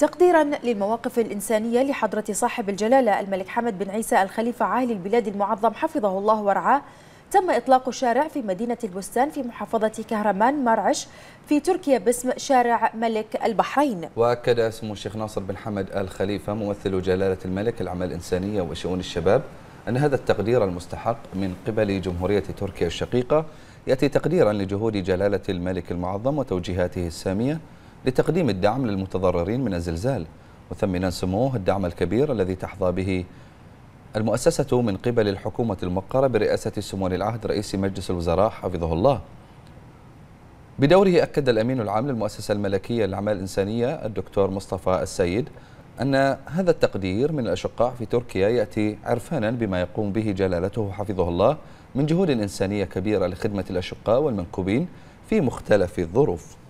تقديرا للمواقف الإنسانية لحضرة صاحب الجلالة الملك حمد بن عيسى الخليفة عاهل البلاد المعظم حفظه الله ورعاه تم إطلاق شارع في مدينة البستان في محافظة كهرمان مرعش في تركيا باسم شارع ملك البحرين وأكد سمو الشيخ ناصر بن حمد الخليفة ممثل جلالة الملك الأعمال الإنسانية وشؤون الشباب أن هذا التقدير المستحق من قبل جمهورية تركيا الشقيقة يأتي تقديرا لجهود جلالة الملك المعظم وتوجيهاته السامية لتقديم الدعم للمتضررين من الزلزال مثمنا سموه الدعم الكبير الذي تحظى به المؤسسة من قبل الحكومة الموقرة برئاسة سمو العهد رئيس مجلس الوزراء حفظه الله بدوره أكد الأمين العام للمؤسسة الملكية للأعمال الإنسانية الدكتور مصطفى السيد أن هذا التقدير من الأشقاء في تركيا يأتي عرفانا بما يقوم به جلالته حفظه الله من جهود إنسانية كبيرة لخدمة الأشقاء والمنكوبين في مختلف الظروف